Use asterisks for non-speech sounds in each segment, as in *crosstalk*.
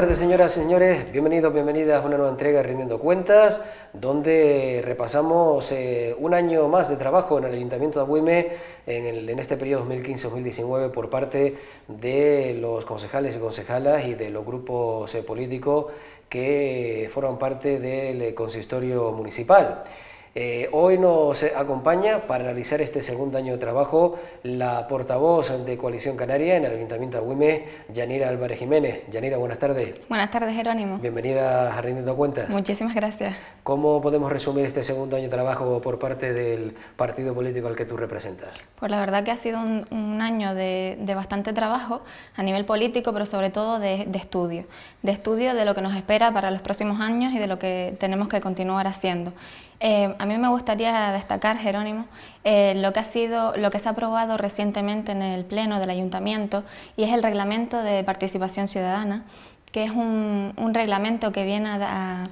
tardes, señoras y señores. Bienvenidos, bienvenidas a una nueva entrega de Rindiendo Cuentas, donde repasamos eh, un año más de trabajo en el Ayuntamiento de Abuime en, el, en este periodo 2015-2019 por parte de los concejales y concejalas y de los grupos eh, políticos que forman parte del eh, consistorio municipal. Eh, hoy nos acompaña para realizar este segundo año de trabajo la portavoz de Coalición Canaria en el Ayuntamiento de Agüime, Yanira Álvarez Jiménez. Yanira, buenas tardes. Buenas tardes, Jerónimo. Bienvenida a Rindiendo Cuentas. Muchísimas gracias. ¿Cómo podemos resumir este segundo año de trabajo por parte del partido político al que tú representas? Pues la verdad que ha sido un, año de, bastante trabajo a nivel político, pero sobre todo de, de estudio. De estudio de lo que nos espera para los próximos años y de lo que tenemos que continuar haciendo. Eh, a mí me gustaría destacar, Jerónimo, eh, lo que ha sido, lo que se ha aprobado recientemente en el Pleno del Ayuntamiento y es el Reglamento de Participación Ciudadana, que es un, reglamento que viene a,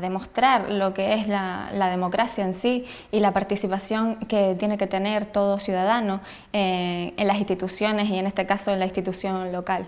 demostrar lo que es la, democracia en sí y la participación que tiene que tener todo ciudadano eh, en las instituciones y en este caso en la institución local.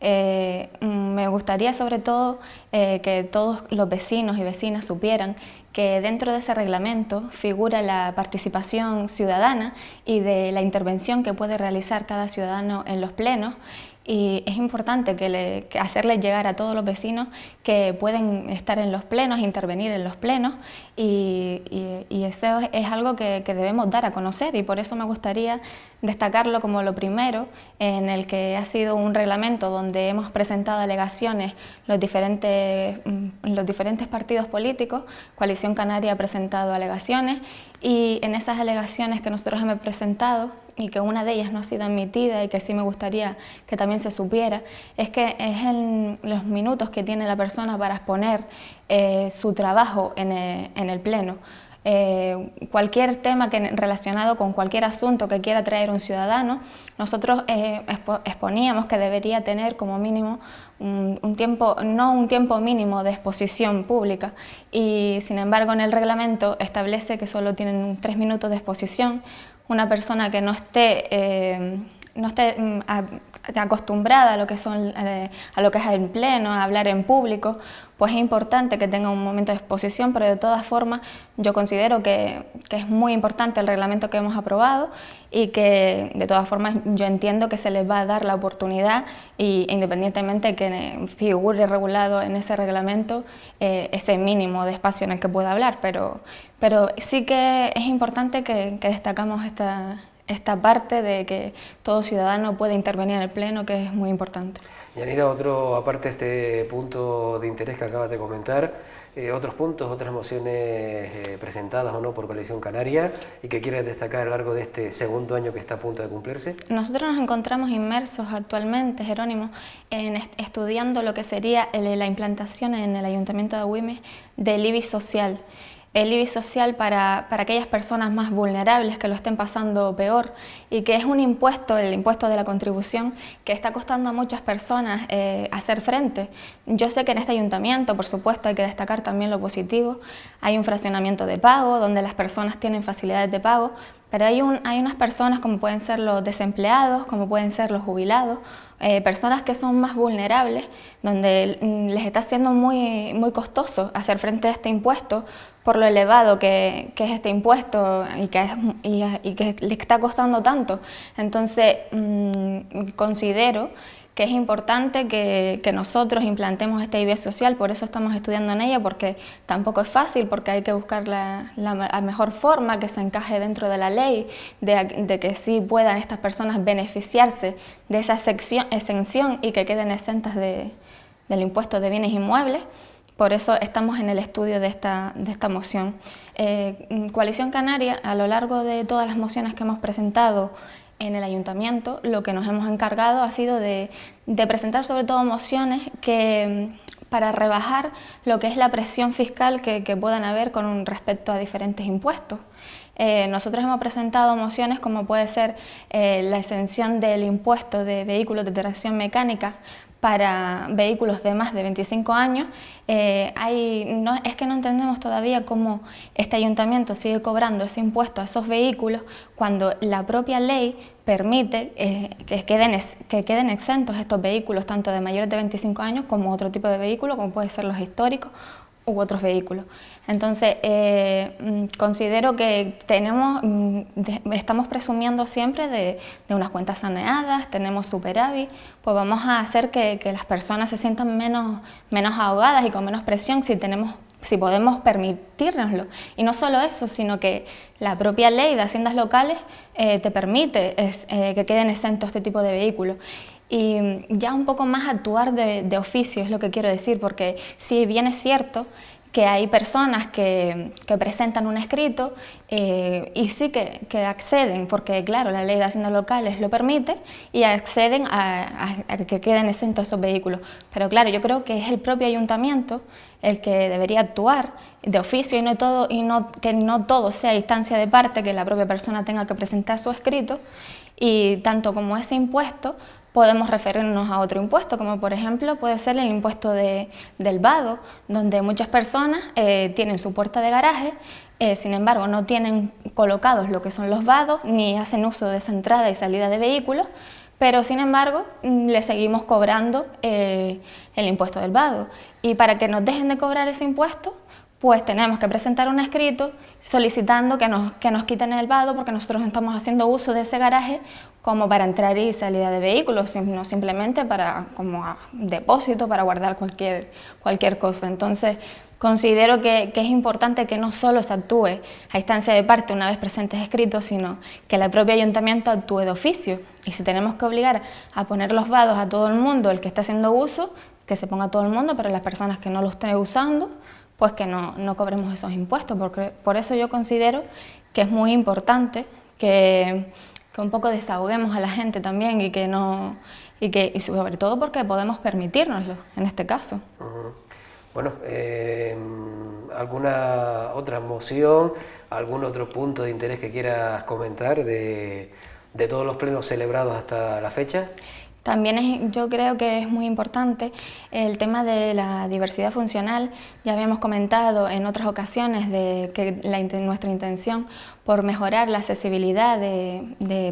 Mm, me gustaría sobre todo que todos los vecinos y vecinas supieran que dentro de ese reglamento figura la participación ciudadana y de la intervención que puede realizar cada ciudadano en los plenos y es importante que, le, llegar a todos los vecinos que pueden estar en los plenos, intervenir en los plenos y, eso es, algo que, que, debemos dar a conocer y por eso me gustaría destacarlo como lo primero en el que ha sido un reglamento donde hemos presentado alegaciones los diferentes, mm, los diferentes partidos políticos, Coalición Canaria ha presentado alegaciones y en esas alegaciones que nosotros hemos presentado y que una de ellas no ha sido admitida y que sí me gustaría que también se supiera, es que es en los minutos que tiene la persona para exponer eh, su trabajo en en el Pleno. Eh, cualquier tema que, relacionado con cualquier asunto que quiera traer un ciudadano, nosotros eh, exponíamos que debería tener como mínimo un, tiempo, no un tiempo mínimo de exposición pública y sin embargo en el reglamento establece que solo tienen tres minutos de exposición. Una persona que no esté... Eh, no esté mm, acostumbrada a lo que son eh, a lo que es el pleno, a hablar en público, pues es importante que tenga un momento de exposición, pero de todas formas yo considero que, es muy importante el reglamento que hemos aprobado y que de todas formas yo entiendo que se les va a dar la oportunidad y independientemente que figure regulado en ese reglamento eh, ese mínimo de espacio en el que pueda hablar, pero, pero sí que es importante que destacamos esta, esta parte de que todo ciudadano puede intervenir en el Pleno, que es muy importante. Yanira, otro, aparte de este punto de interés que acabas de comentar, eh, otros puntos, otras mociones eh, presentadas o no por Coalición Canaria y que quieres destacar a lo largo de este segundo año que está a punto de cumplirse? Nosotros nos encontramos inmersos actualmente, Jerónimo, en estudiando lo que sería la implantación en el Ayuntamiento de Güimes del IBI social el IBI social para, aquellas personas más vulnerables que lo estén pasando peor y que es un impuesto, el impuesto de la contribución, que está costando a muchas personas eh, hacer frente. Yo sé que en este ayuntamiento, por supuesto, hay que destacar también lo positivo. Hay un fraccionamiento de pago, donde las personas tienen facilidades de pago, pero hay, un, hay unas personas como pueden ser los desempleados, como pueden ser los jubilados, eh, personas que son más vulnerables, donde mm, les está siendo muy, muy costoso hacer frente a este impuesto por lo elevado que, es este impuesto y que, es, y, que le está costando tanto. Entonces, mm, considero que es importante que, nosotros implantemos esta idea social, por eso estamos estudiando en ella, porque tampoco es fácil, porque hay que buscar la, mejor forma que se encaje dentro de la ley, de, que sí puedan estas personas beneficiarse de esa sección, exención y que queden exentas de, del impuesto de bienes inmuebles. Por eso estamos en el estudio de esta, de esta moción. Eh, mm, Coalición Canaria, a lo largo de todas las mociones que hemos presentado en el ayuntamiento lo que nos hemos encargado ha sido de, presentar sobre todo mociones que, mm, para rebajar lo que es la presión fiscal que, puedan haber con respecto a diferentes impuestos. Eh, nosotros hemos presentado mociones como puede ser eh, la extensión del impuesto de vehículos de tracción mecánica para vehículos de más de 25 años, eh, no, es que no entendemos todavía cómo este ayuntamiento sigue cobrando ese impuesto a esos vehículos cuando la propia ley permite eh, que, queden, que queden exentos estos vehículos, tanto de mayores de 25 años como otro tipo de vehículos, como pueden ser los históricos u otros vehículos. Entonces, eh, mm, considero que tenemos, mm, estamos presumiendo siempre de, unas cuentas saneadas, tenemos superávit, pues vamos a hacer que, las personas se sientan menos, menos ahogadas y con menos presión si tenemos si podemos permitirnoslo. Y no solo eso, sino que la propia ley de haciendas locales eh, te permite eh, que queden exentos este tipo de vehículos y ya un poco más actuar de, oficio es lo que quiero decir, porque si bien es cierto que hay personas que, presentan un escrito eh, y sí que, acceden, porque claro, la ley de hacienda local locales lo permite, y acceden a, que queden exentos esos vehículos. Pero claro, yo creo que es el propio ayuntamiento el que debería actuar de oficio y, no todo, y no, que no todo sea a instancia de parte, que la propia persona tenga que presentar su escrito, y tanto como ese impuesto podemos referirnos a otro impuesto, como por ejemplo puede ser el impuesto del vado, donde muchas personas eh, tienen su puerta de garaje, eh, sin embargo no tienen colocados lo que son los vados, ni hacen uso de esa entrada y salida de vehículos, pero sin embargo mm, le seguimos cobrando eh, el impuesto del vado. Y para que nos dejen de cobrar ese impuesto, pues tenemos que presentar un escrito solicitando que nos, quiten el vado porque nosotros estamos haciendo uso de ese garaje como para entrar y salida de vehículos, sino simplemente para como ah, depósito, para guardar cualquier, cualquier cosa. Entonces, considero que, es importante que no solo se actúe a instancia de parte una vez presentes escritos, sino que el propio ayuntamiento actúe de oficio. Y si tenemos que obligar a poner los vados a todo el mundo, el que está haciendo uso, que se ponga a todo el mundo, para las personas que no lo estén usando, pues que no, cobremos esos impuestos. Porque, por eso yo considero que es muy importante que, un poco desahoguemos a la gente también y que no y que sobre todo porque podemos permitirnoslo en este caso. Bueno, eh, ¿alguna otra moción, algún otro punto de interés que quieras comentar de todos los plenos celebrados hasta la fecha? También es, yo creo que es muy importante el tema de la diversidad funcional. Ya habíamos comentado en otras ocasiones de que nuestra intención por mejorar la accesibilidad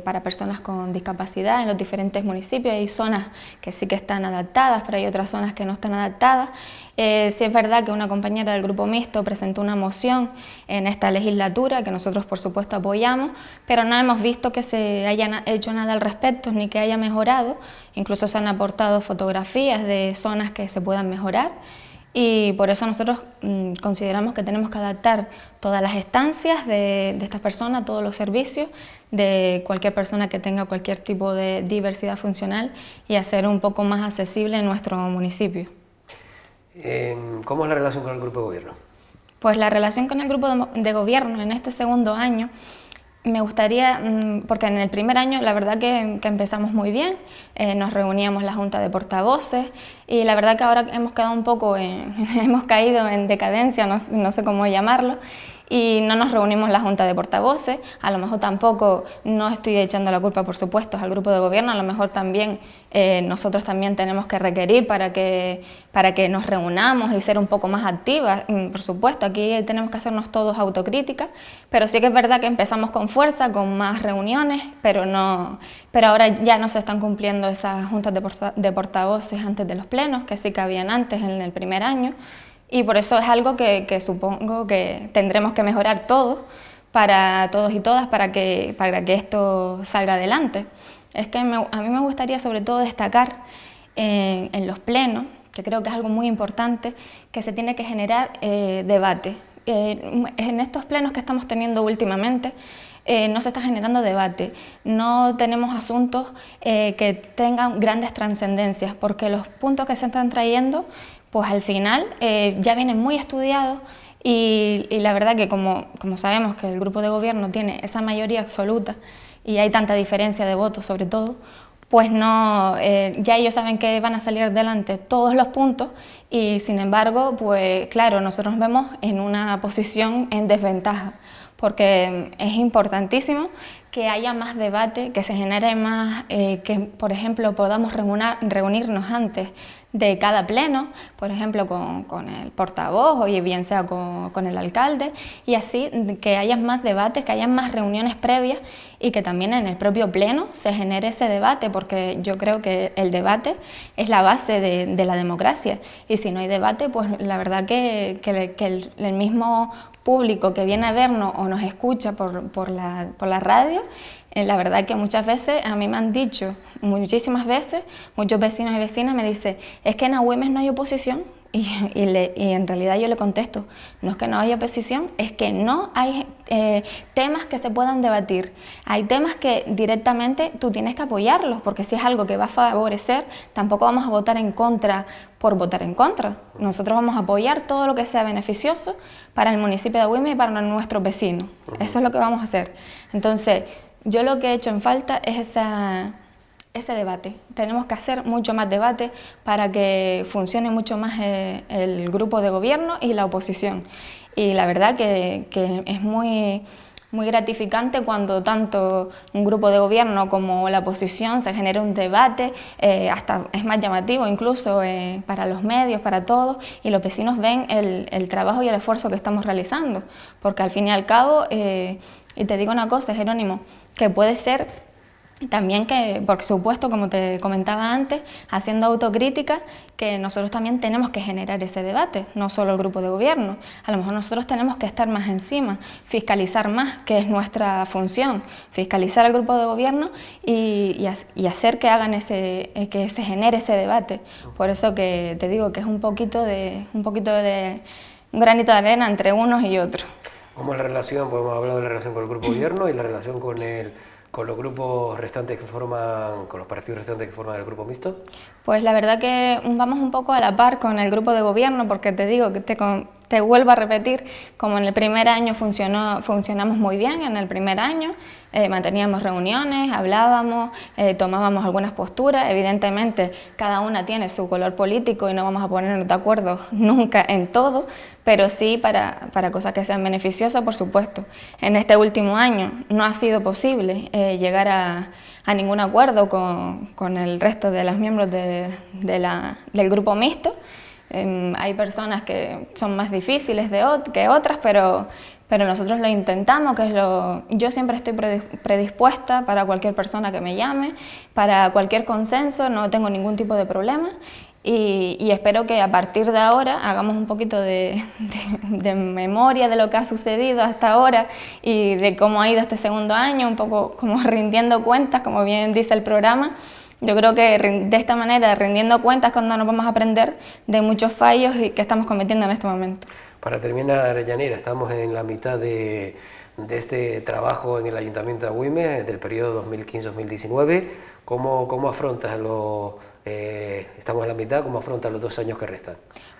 para personas con discapacidad en los diferentes municipios. Hay zonas que sí que están adaptadas, pero hay otras zonas que no están adaptadas eh, si es verdad que una compañera del grupo mixto presentó una moción en esta legislatura que nosotros por supuesto apoyamos, pero no hemos visto que se haya hecho nada al respecto ni que haya mejorado. Incluso se han aportado fotografías de zonas que se puedan mejorar y por eso nosotros mm, consideramos que tenemos que adaptar todas las estancias de, de estas personas, todos los servicios de cualquier persona que tenga cualquier tipo de diversidad funcional y hacer un poco más accesible nuestro municipio. ¿Cómo es la relación con el grupo de gobierno? Pues la relación con el grupo de gobierno en este segundo año me gustaría, mm, porque en el primer año la verdad que, empezamos muy bien, eh, nos reuníamos la junta de portavoces y la verdad que ahora hemos quedado un poco, *laughs* hemos caído en decadencia, no sé cómo llamarlo, y no nos reunimos la junta de portavoces, a lo mejor tampoco no estoy echando la culpa, por supuesto, al grupo de gobierno, a lo mejor también eh, nosotros también tenemos que requerir para que, para que nos reunamos y ser un poco más activas, mm, por supuesto, aquí tenemos que hacernos todos autocríticas, pero sí que es verdad que empezamos con fuerza, con más reuniones, pero, no, pero ahora ya no se están cumpliendo esas juntas de, de portavoces antes de los plenos, que sí que habían antes en el primer año y por eso es algo que, supongo que tendremos que mejorar todos, para todos y todas, para que, para que esto salga adelante. Es que a mí me gustaría sobre todo destacar eh, en los plenos, que creo que es algo muy importante, que se tiene que generar eh, debate. Eh, en estos plenos que estamos teniendo últimamente, no se está generando debate, no tenemos asuntos que tengan grandes trascendencias, porque los puntos que se están trayendo pues al final eh, ya vienen muy estudiados y, la verdad que como, sabemos que el grupo de gobierno tiene esa mayoría absoluta y hay tanta diferencia de votos sobre todo, pues no, eh, ya ellos saben que van a salir adelante todos los puntos y sin embargo, pues claro, nosotros nos vemos en una posición en desventaja porque mm, es importantísimo que haya más debate, que se genere más, eh, que por ejemplo podamos reunirnos antes de cada pleno, por ejemplo, con, con el portavoz o bien sea con, con el alcalde, y así que haya más debates, que haya más reuniones previas y que también en el propio Pleno se genere ese debate, porque yo creo que el debate es la base de, la democracia y si no hay debate, pues la verdad que, el, mismo público que viene a vernos o nos escucha por, la, radio, eh, la verdad que muchas veces a mí me han dicho, muchísimas veces, muchos vecinos y vecinas me dicen, es que en Agüimes no hay oposición, *laughs* Y, en realidad yo le contesto, no es que no haya oposición, es que no hay eh, temas que se puedan debatir. Hay temas que directamente tú tienes que apoyarlos, porque si es algo que va a favorecer, tampoco vamos a votar en contra por votar en contra. Nosotros vamos a apoyar todo lo que sea beneficioso para el municipio de Huime y para nuestros vecinos. Eso es lo que vamos a hacer. Entonces, yo lo que he hecho en falta es esa ese debate. Tenemos que hacer mucho más debate para que funcione mucho más eh, el grupo de gobierno y la oposición. Y la verdad que, es muy, muy gratificante cuando tanto un grupo de gobierno como la oposición se genera un debate, eh, hasta es más llamativo incluso eh, para los medios, para todos, y los vecinos ven el, trabajo y el esfuerzo que estamos realizando, porque al fin y al cabo, y te digo una cosa, Jerónimo, que puede ser también que, por supuesto, como te comentaba antes, haciendo autocrítica, que nosotros también tenemos que generar ese debate, no solo el grupo de gobierno. A lo mejor nosotros tenemos que estar más encima, fiscalizar más, que es nuestra función, fiscalizar al grupo de gobierno y, hacer que hagan ese, eh, que se genere ese debate. Por eso que te digo que es un poquito de, un poquito de, un granito de arena entre unos y otros. Como la relación, pues hemos hablado de la relación con el grupo de gobierno y la relación con el con los grupos restantes que forman, con los partidos restantes que forman el grupo mixto? Pues la verdad que vamos un poco a la par con el grupo de gobierno, porque te digo que te, con te vuelvo a repetir, como en el primer año funcionamos muy bien, en el primer año eh, manteníamos reuniones, hablábamos, eh, tomábamos algunas posturas, evidentemente cada una tiene su color político y no vamos a ponernos de acuerdo *laughs* nunca en todo, pero sí para, cosas que sean beneficiosas, por supuesto. En este último año no ha sido posible eh, llegar a, ningún acuerdo con, el resto de los miembros de, del grupo mixto, Em, hay personas que son más difíciles de que otras, pero, pero nosotros lo intentamos, que es lo... Yo siempre estoy predispuesta para cualquier persona que me llame, para cualquier consenso, no tengo ningún tipo de problema. Y, espero que a partir de ahora hagamos un poquito de, memoria de lo que ha sucedido hasta ahora y de cómo ha ido este segundo año, un poco como *laughs* rindiendo cuentas, como bien dice el programa. Yo creo que de esta manera, rendiendo cuentas, cuando nos vamos a aprender de muchos fallos que estamos cometiendo en este momento. Para terminar, Yanira, estamos en la mitad de, este trabajo en el Ayuntamiento de Agüime, del periodo 2015-2019. ¿Cómo, ¿Cómo afrontas los eh, estamos a la mitad, ¿cómo afrontan los dos años que restan?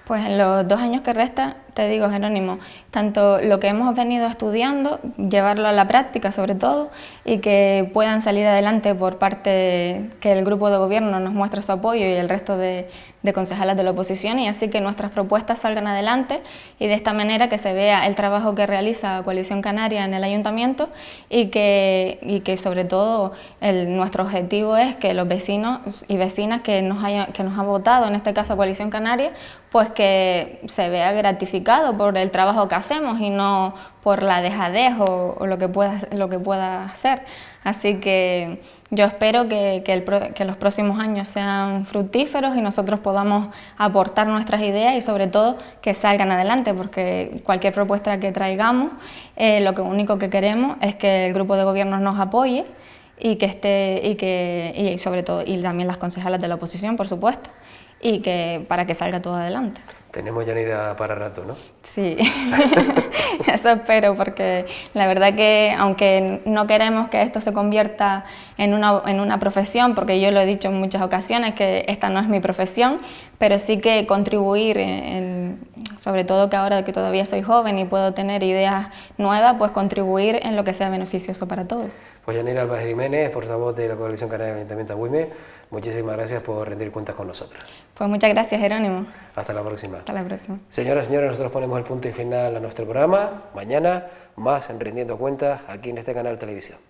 Pues en los dos años que restan, te digo, Jerónimo, tanto lo que hemos venido estudiando, llevarlo a la práctica sobre todo, y que puedan salir adelante por parte que el grupo de gobierno nos muestre su apoyo y el resto de, de concejalas de la oposición y así que nuestras propuestas salgan adelante y de esta manera que se vea el trabajo que realiza Coalición Canaria en el ayuntamiento y que, y que sobre todo el, nuestro objetivo es que los vecinos y vecinas que nos, que nos han votado, en este caso Coalición Canaria, pues que se vea gratificado por el trabajo que hacemos y no por la dejadez o, o lo, que pueda, lo que pueda hacer. Así que yo espero que, que, los próximos años sean fructíferos y nosotros podamos aportar nuestras ideas y sobre todo que salgan adelante, porque cualquier propuesta que traigamos, eh, lo que único que queremos es que el grupo de gobiernos nos apoye y que esté y que y sobre todo y también las concejalas de la oposición, por supuesto y que para que salga todo adelante. Tenemos ya idea para rato, ¿no? Sí, *laughs* eso espero, porque la verdad que aunque no queremos que esto se convierta en una, profesión, porque yo lo he dicho en muchas ocasiones que esta no es mi profesión, pero sí que contribuir, sobre todo que ahora que todavía soy joven y puedo tener ideas nuevas, pues contribuir en lo que sea beneficioso para todos. Pues Janila Álvarez Jiménez, portavoz de la Coalición Canaria de Ayuntamiento de muchísimas gracias por rendir cuentas con nosotros. Pues muchas gracias, Jerónimo. Hasta la próxima. Hasta la próxima. Señoras y señores, nosotros ponemos el punto y final a nuestro programa. Mañana, más en Rendiendo Cuentas, aquí en este canal de televisión.